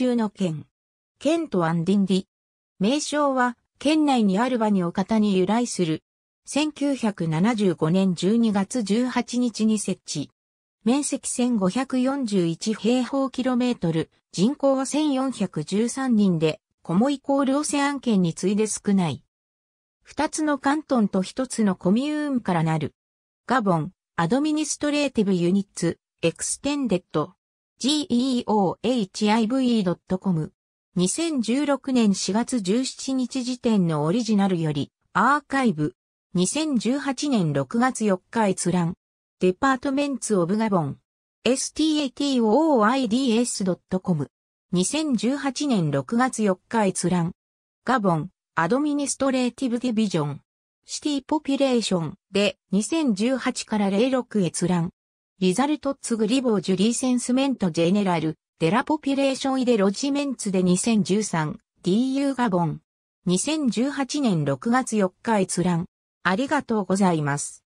州の県。県とアンディンディ。名称は、県内にある場にお方に由来する。1975年12月18日に設置。面積1541平方キロメートル、人口は1413人で、コモイコールオセアン県に次いで少ない。二つの関東と一つのコミューンからなる。ガボン、アドミニストレーティブユニッツ、エクステンデッド、geohive.com。2016年4月17日時点のオリジナルより、アーカイブ。2018年6月4日閲覧。デパートメンツ・オブ・ガボン。statooids.com。2018年6月4日閲覧。ガボン、アドミニストレーティブ・ディビジョン。シティ・ポピュレーションで2018から06閲覧。リザルトッツグリボージュリーセンスメントジェネラル、デラポピュレーションイデロジメンツで 2013DU ガボン。2018年6月4日閲覧。ありがとうございます。